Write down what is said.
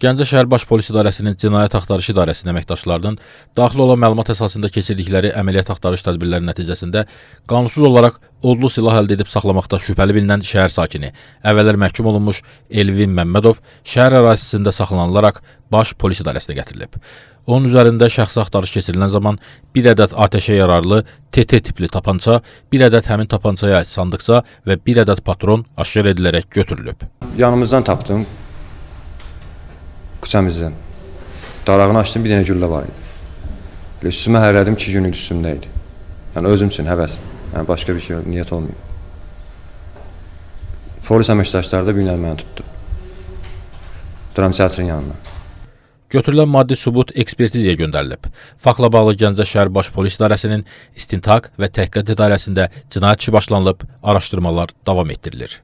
Gəncə şəhər Baş Polis İdarəsinin Cinayət Axtarışı İdarəsinin əməkdaşlarının daxil olan məlumat əsasında keçirdikləri əməliyyat axtarış tədbirləri nəticəsində qanunsuz olaraq odlu silah əldə edib saxlamaqda şübhəli bilinən şəhər sakini, əvvəllər məhkum olunmuş Elvin Məmmədov şəhər ərazisində saxlanılaraq Baş Polis İdarəsinə gətirilib. Onun üzərində şəxsi axtarış keçirilən zaman bir ədəd atəşə yararlı TT tipli tapança, bir ədəd həmin tapancaya aid sandıqsa və bir ədəd patron aşkar edilərək götürülüb. Yanımızdan tapdım küçəmizdən. Darağını açdım, bir dənə güllə var idi. Elə üstümə hərlədim, iki günlük üstümdə idi. Yəni özüm üçün həvəs. Yəni başqa bir şey niyyət olmayıb. Polis əməkdaşları da bilən məni tutdu. Dram teatrın yanına. Götürülən maddi sübut ekspertiziyaya göndərilib. Faktla bağlı Gəncə şəhər Baş Polis İdarəsinin istintaq və təhqiqat idarəsində cinayət işi başlanılıb, araşdırmalar davam etdirilir.